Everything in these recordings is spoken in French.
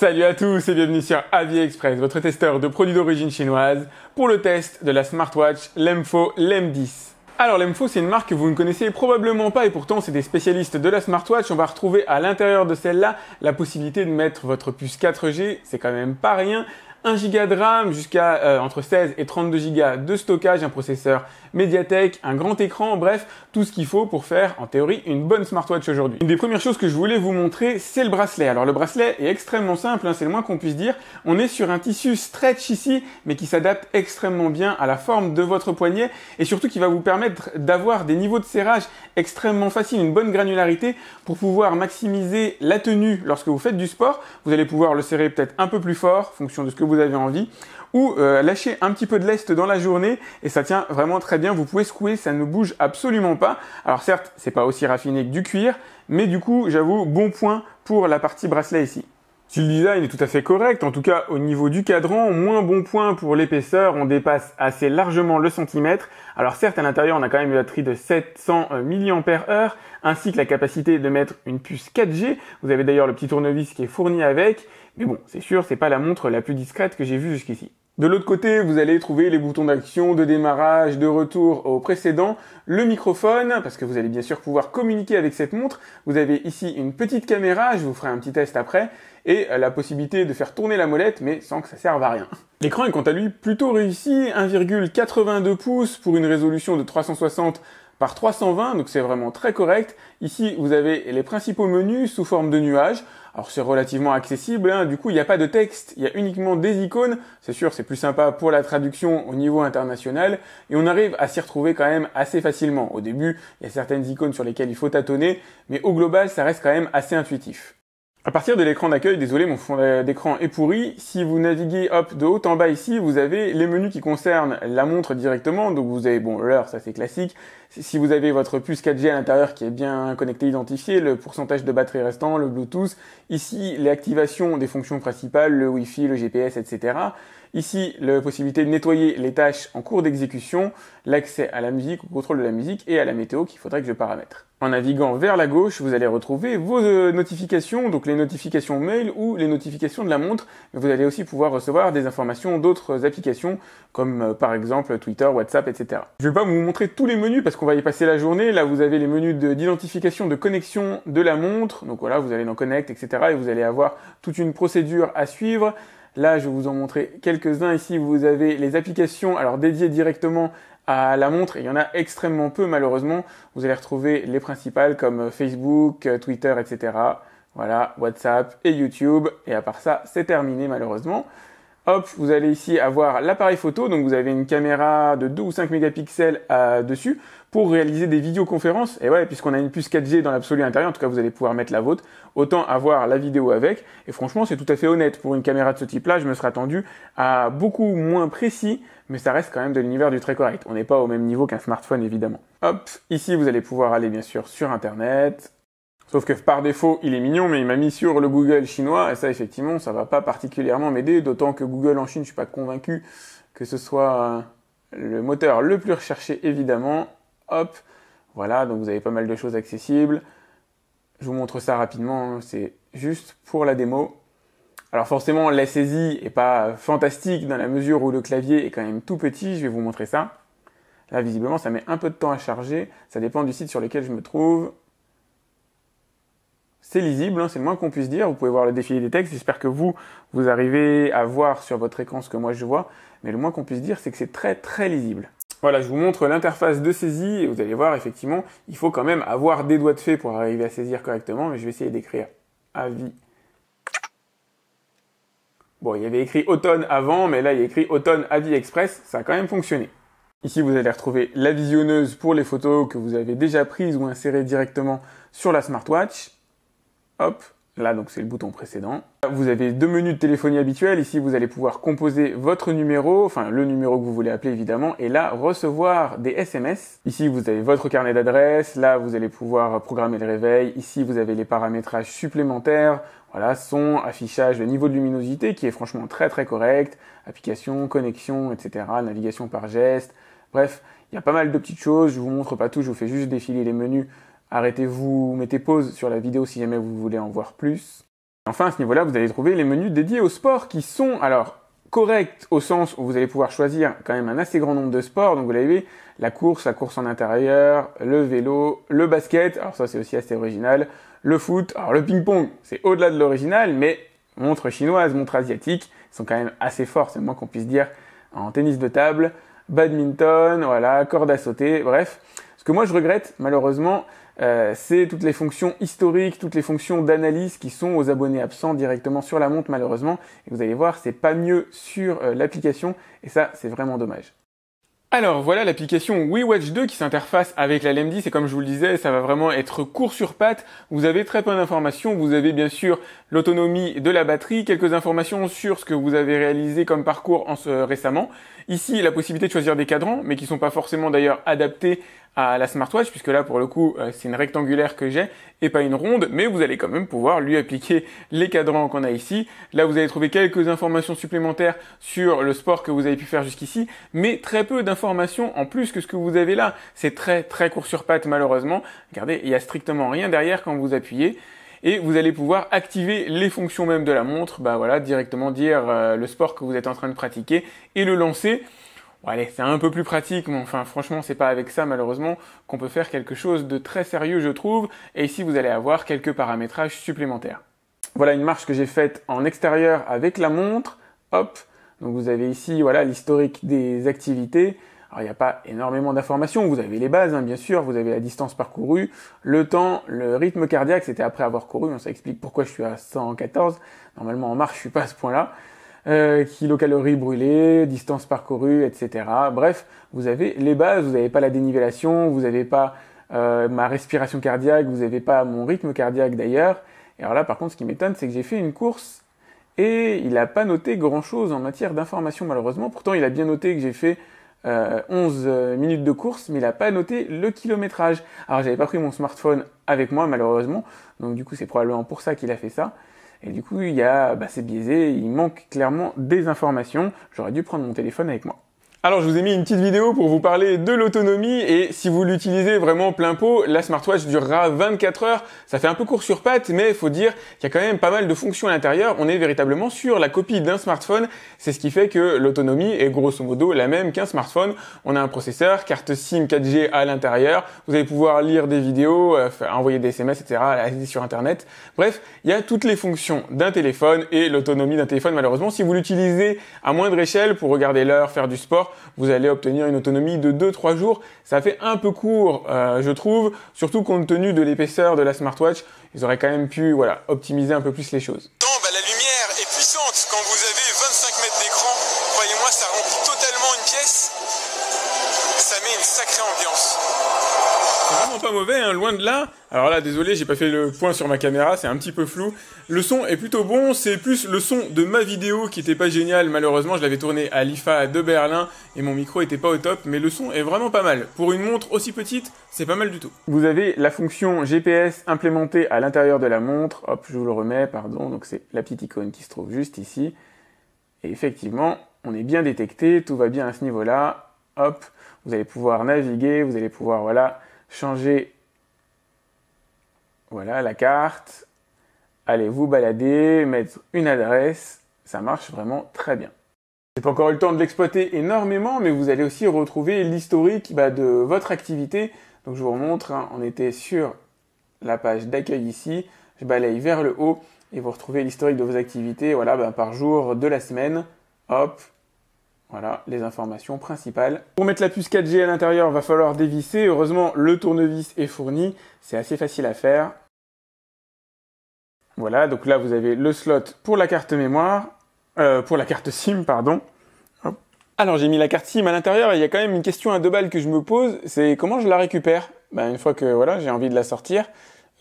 Salut à tous et bienvenue sur Aviexpress, Express, votre testeur de produits d'origine chinoise pour le test de la smartwatch Lemfo Lem10. Alors Lemfo c'est une marque que vous ne connaissez probablement pas et pourtant c'est des spécialistes de la smartwatch. On va retrouver à l'intérieur de celle-là la possibilité de mettre votre puce 4G, c'est quand même pas rien, 1 Go de RAM jusqu'à euh, entre 16 et 32 Go de stockage, un processeur Mediatek, un grand écran, bref, tout ce qu'il faut pour faire en théorie une bonne smartwatch aujourd'hui. Une des premières choses que je voulais vous montrer, c'est le bracelet. Alors le bracelet est extrêmement simple, hein, c'est le moins qu'on puisse dire. On est sur un tissu stretch ici, mais qui s'adapte extrêmement bien à la forme de votre poignet et surtout qui va vous permettre d'avoir des niveaux de serrage extrêmement faciles, une bonne granularité pour pouvoir maximiser la tenue lorsque vous faites du sport. Vous allez pouvoir le serrer peut-être un peu plus fort, fonction de ce que vous vous avez envie ou euh, lâchez lâcher un petit peu de lest dans la journée et ça tient vraiment très bien. Vous pouvez secouer, ça ne bouge absolument pas. Alors certes, c'est pas aussi raffiné que du cuir, mais du coup, j'avoue, bon point pour la partie bracelet ici. Si le design est tout à fait correct, en tout cas au niveau du cadran, moins bon point pour l'épaisseur, on dépasse assez largement le centimètre. Alors certes, à l'intérieur, on a quand même une batterie de 700 mAh, ainsi que la capacité de mettre une puce 4G. Vous avez d'ailleurs le petit tournevis qui est fourni avec. Mais bon, c'est sûr, c'est pas la montre la plus discrète que j'ai vue jusqu'ici. De l'autre côté, vous allez trouver les boutons d'action, de démarrage, de retour au précédent, le microphone, parce que vous allez bien sûr pouvoir communiquer avec cette montre. Vous avez ici une petite caméra, je vous ferai un petit test après, et euh, la possibilité de faire tourner la molette, mais sans que ça serve à rien. L'écran est quant à lui plutôt réussi, 1,82 pouces pour une résolution de 360 par 320, donc c'est vraiment très correct. Ici, vous avez les principaux menus sous forme de nuages. Alors c'est relativement accessible, hein. du coup il n'y a pas de texte, il y a uniquement des icônes, c'est sûr c'est plus sympa pour la traduction au niveau international, et on arrive à s'y retrouver quand même assez facilement. Au début il y a certaines icônes sur lesquelles il faut tâtonner, mais au global ça reste quand même assez intuitif. À partir de l'écran d'accueil, désolé, mon fond d'écran est pourri. Si vous naviguez hop de haut en bas ici, vous avez les menus qui concernent la montre directement. Donc vous avez bon l'heure, ça c'est classique. Si vous avez votre puce 4G à l'intérieur qui est bien connecté, identifié, le pourcentage de batterie restant, le Bluetooth. Ici, l'activation des fonctions principales, le Wi-Fi, le GPS, etc. Ici, la possibilité de nettoyer les tâches en cours d'exécution, l'accès à la musique, au contrôle de la musique et à la météo qu'il faudrait que je paramètre. En naviguant vers la gauche, vous allez retrouver vos euh, notifications, donc les notifications mail ou les notifications de la montre. Vous allez aussi pouvoir recevoir des informations d'autres applications, comme euh, par exemple Twitter, WhatsApp, etc. Je ne vais pas vous montrer tous les menus parce qu'on va y passer la journée. Là, vous avez les menus d'identification, de, connexion de la montre. Donc voilà, vous allez dans Connect, etc. Et vous allez avoir toute une procédure à suivre. Là, je vais vous en montrer quelques-uns. Ici, vous avez les applications alors dédiées directement à la montre. il y en a extrêmement peu, malheureusement. Vous allez retrouver les principales comme euh, Facebook, euh, Twitter, etc. Voilà, WhatsApp et YouTube. Et à part ça, c'est terminé, malheureusement. Hop, vous allez ici avoir l'appareil photo, donc vous avez une caméra de 2 ou 5 mégapixels euh, dessus pour réaliser des vidéoconférences. Et ouais, puisqu'on a une puce 4G dans l'absolu intérieur, en tout cas vous allez pouvoir mettre la vôtre, autant avoir la vidéo avec. Et franchement, c'est tout à fait honnête. Pour une caméra de ce type-là, je me serais attendu à beaucoup moins précis, mais ça reste quand même de l'univers du très correct. On n'est pas au même niveau qu'un smartphone, évidemment. Hop, ici vous allez pouvoir aller bien sûr sur Internet, Sauf que par défaut, il est mignon, mais il m'a mis sur le Google chinois, et ça, effectivement, ça va pas particulièrement m'aider, d'autant que Google en Chine, je suis pas convaincu que ce soit le moteur le plus recherché, évidemment hop, voilà, donc vous avez pas mal de choses accessibles. Je vous montre ça rapidement, hein, c'est juste pour la démo. Alors forcément, la saisie est pas fantastique dans la mesure où le clavier est quand même tout petit, je vais vous montrer ça. Là, visiblement, ça met un peu de temps à charger, ça dépend du site sur lequel je me trouve. C'est lisible, hein, c'est le moins qu'on puisse dire, vous pouvez voir le défilé des textes, j'espère que vous, vous arrivez à voir sur votre écran ce que moi je vois, mais le moins qu'on puisse dire, c'est que c'est très très lisible. Voilà, je vous montre l'interface de saisie et vous allez voir effectivement, il faut quand même avoir des doigts de fée pour arriver à saisir correctement, mais je vais essayer d'écrire avis. Bon, il y avait écrit automne avant, mais là il y a écrit automne avis express, ça a quand même fonctionné. Ici, vous allez retrouver la visionneuse pour les photos que vous avez déjà prises ou insérées directement sur la smartwatch. Hop, Là, donc, c'est le bouton précédent. Vous avez deux menus de téléphonie habituels. Ici, vous allez pouvoir composer votre numéro, enfin, le numéro que vous voulez appeler, évidemment, et là, recevoir des SMS. Ici, vous avez votre carnet d'adresse. Là, vous allez pouvoir programmer le réveil. Ici, vous avez les paramétrages supplémentaires. Voilà, son, affichage, le niveau de luminosité qui est franchement très très correct, application, connexion, etc., navigation par geste. Bref, il y a pas mal de petites choses. Je vous montre pas tout, je vous fais juste défiler les menus Arrêtez-vous, mettez pause sur la vidéo si jamais vous voulez en voir plus. Enfin, à ce niveau-là, vous allez trouver les menus dédiés au sport qui sont alors corrects au sens où vous allez pouvoir choisir quand même un assez grand nombre de sports. Donc vous l'avez, la course, la course en intérieur, le vélo, le basket, alors ça c'est aussi assez original, le foot, alors le ping-pong, c'est au-delà de l'original, mais montre chinoise, montre asiatique, sont quand même assez forts, c'est moins qu'on puisse dire en tennis de table, badminton, voilà, corde à sauter, bref. Ce que moi je regrette malheureusement, euh, c'est toutes les fonctions historiques, toutes les fonctions d'analyse qui sont aux abonnés absents directement sur la montre malheureusement. Et vous allez voir, c'est pas mieux sur euh, l'application et ça, c'est vraiment dommage. Alors voilà l'application WeWatch 2 qui s'interface avec la LM10 et comme je vous le disais, ça va vraiment être court sur patte. Vous avez très peu d'informations, vous avez bien sûr l'autonomie de la batterie, quelques informations sur ce que vous avez réalisé comme parcours en ce, récemment. Ici, la possibilité de choisir des cadrans, mais qui sont pas forcément d'ailleurs adaptés à la smartwatch, puisque là pour le coup euh, c'est une rectangulaire que j'ai et pas une ronde, mais vous allez quand même pouvoir lui appliquer les cadrans qu'on a ici. Là vous allez trouver quelques informations supplémentaires sur le sport que vous avez pu faire jusqu'ici, mais très peu d'informations en plus que ce que vous avez là. C'est très très court sur pattes malheureusement. Regardez, il n'y a strictement rien derrière quand vous appuyez et vous allez pouvoir activer les fonctions même de la montre, bah voilà, directement dire euh, le sport que vous êtes en train de pratiquer et le lancer. Bon, allez, c'est un peu plus pratique, mais enfin, franchement, c'est pas avec ça, malheureusement, qu'on peut faire quelque chose de très sérieux, je trouve, et ici, vous allez avoir quelques paramétrages supplémentaires. Voilà une marche que j'ai faite en extérieur avec la montre. Hop. Donc, vous avez ici, voilà, l'historique des activités. Alors, il n'y a pas énormément d'informations. Vous avez les bases, hein, bien sûr. Vous avez la distance parcourue, le temps, le rythme cardiaque. C'était après avoir couru. On s'explique pourquoi je suis à 114. Normalement, en marche, je suis pas à ce point-là. Euh, kilocalories brûlées, distance parcourue, etc. Bref, vous avez les bases, vous n'avez pas la dénivellation, vous n'avez pas euh, ma respiration cardiaque, vous n'avez pas mon rythme cardiaque d'ailleurs. Et alors là, par contre, ce qui m'étonne, c'est que j'ai fait une course et il n'a pas noté grand-chose en matière d'information malheureusement. Pourtant, il a bien noté que j'ai fait 11 euh, minutes de course, mais il n'a pas noté le kilométrage. Alors, j'avais pas pris mon smartphone avec moi malheureusement, donc du coup, c'est probablement pour ça qu'il a fait ça. Et du coup, il y a, bah, c'est biaisé, il manque clairement des informations. J'aurais dû prendre mon téléphone avec moi. Alors je vous ai mis une petite vidéo pour vous parler de l'autonomie et si vous l'utilisez vraiment plein pot, la smartwatch durera 24 heures. Ça fait un peu court sur patte mais il faut dire qu'il y a quand même pas mal de fonctions à l'intérieur. On est véritablement sur la copie d'un smartphone. C'est ce qui fait que l'autonomie est grosso modo la même qu'un smartphone. On a un processeur, carte SIM 4G à l'intérieur. Vous allez pouvoir lire des vidéos, euh, envoyer des SMS, etc. sur Internet. Bref, il y a toutes les fonctions d'un téléphone et l'autonomie d'un téléphone malheureusement. Si vous l'utilisez à moindre échelle pour regarder l'heure, faire du sport, vous allez obtenir une autonomie de 2-3 jours. Ça fait un peu court, euh, je trouve, surtout compte tenu de l'épaisseur de la smartwatch. Ils auraient quand même pu voilà, optimiser un peu plus les choses. la lumière est puissante quand vous avez 25 mètres d'écran. Croyez-moi, ça remplit totalement une pièce. Ça met une sacrée ambiance vraiment pas mauvais, hein, loin de là. Alors là, désolé, j'ai pas fait le point sur ma caméra, c'est un petit peu flou. Le son est plutôt bon, c'est plus le son de ma vidéo qui était pas génial. Malheureusement, je l'avais tourné à l'IFA de Berlin et mon micro était pas au top, mais le son est vraiment pas mal. Pour une montre aussi petite, c'est pas mal du tout. Vous avez la fonction GPS implémentée à l'intérieur de la montre. Hop, je vous le remets, pardon. Donc c'est la petite icône qui se trouve juste ici. Et effectivement, on est bien détecté, tout va bien à ce niveau-là. Hop, vous allez pouvoir naviguer, vous allez pouvoir voilà Changer voilà, la carte. Allez vous balader, mettre une adresse. Ça marche vraiment très bien. J'ai pas encore eu le temps de l'exploiter énormément, mais vous allez aussi retrouver l'historique bah, de votre activité. Donc je vous remontre, hein. on était sur la page d'accueil ici. Je balaye vers le haut et vous retrouvez l'historique de vos activités voilà, bah, par jour de la semaine. Hop, voilà les informations principales. Pour mettre la puce 4G à l'intérieur, il va falloir dévisser. Heureusement, le tournevis est fourni. C'est assez facile à faire. Voilà, donc là vous avez le slot pour la carte mémoire, euh, pour la carte SIM, pardon. Alors j'ai mis la carte SIM à l'intérieur il y a quand même une question à deux balles que je me pose, c'est comment je la récupère ben, Une fois que voilà, j'ai envie de la sortir,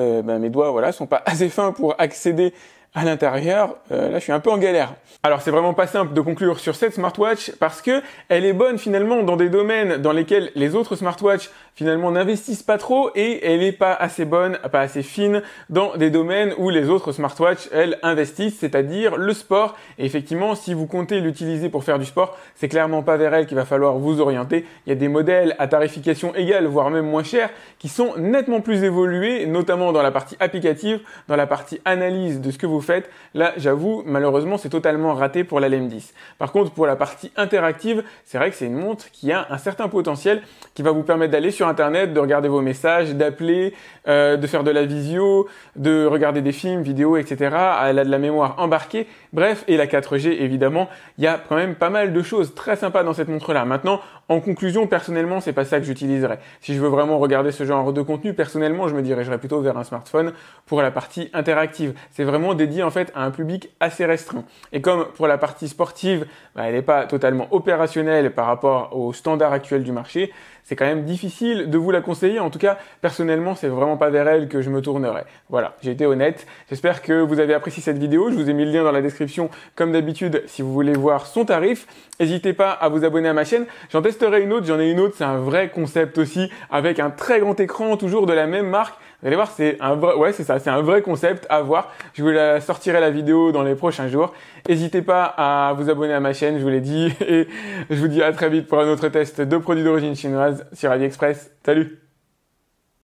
euh, ben, mes doigts voilà sont pas assez fins pour accéder à l'intérieur, euh, là je suis un peu en galère. Alors c'est vraiment pas simple de conclure sur cette smartwatch parce que elle est bonne finalement dans des domaines dans lesquels les autres smartwatches finalement n'investissent pas trop et elle n'est pas assez bonne, pas assez fine dans des domaines où les autres smartwatches, elles, investissent, c'est-à-dire le sport. Et effectivement, si vous comptez l'utiliser pour faire du sport, c'est clairement pas vers elle qu'il va falloir vous orienter. Il y a des modèles à tarification égale, voire même moins cher qui sont nettement plus évolués, notamment dans la partie applicative, dans la partie analyse de ce que vous faites. Là, j'avoue, malheureusement, c'est totalement raté pour la LM10. Par contre, pour la partie interactive, c'est vrai que c'est une montre qui a un certain potentiel qui va vous permettre d'aller sur Internet, de regarder vos messages, d'appeler, euh, de faire de la visio, de regarder des films, vidéos, etc. Elle a de la mémoire embarquée. Bref, et la 4G, évidemment, il y a quand même pas mal de choses très sympas dans cette montre-là. Maintenant, en conclusion, personnellement, c'est pas ça que j'utiliserais. Si je veux vraiment regarder ce genre de contenu, personnellement, je me dirigerais plutôt vers un smartphone pour la partie interactive. C'est vraiment dédié, en fait, à un public assez restreint. Et comme pour la partie sportive, bah, elle n'est pas totalement opérationnelle par rapport aux standards actuels du marché, c'est quand même difficile de vous la conseiller. En tout cas, personnellement, c'est vraiment pas vers elle que je me tournerai. Voilà, j'ai été honnête. J'espère que vous avez apprécié cette vidéo. Je vous ai mis le lien dans la description, comme d'habitude, si vous voulez voir son tarif. N'hésitez pas à vous abonner à ma chaîne. J'en testerai une autre. J'en ai une autre. C'est un vrai concept aussi, avec un très grand écran, toujours de la même marque. Vous allez voir, c'est un vrai, ouais, c'est ça, c'est un vrai concept à voir. Je vous la sortirai la vidéo dans les prochains jours. N'hésitez pas à vous abonner à ma chaîne, je vous l'ai dit, et je vous dis à très vite pour un autre test de produits d'origine chinoise sur AliExpress. Salut!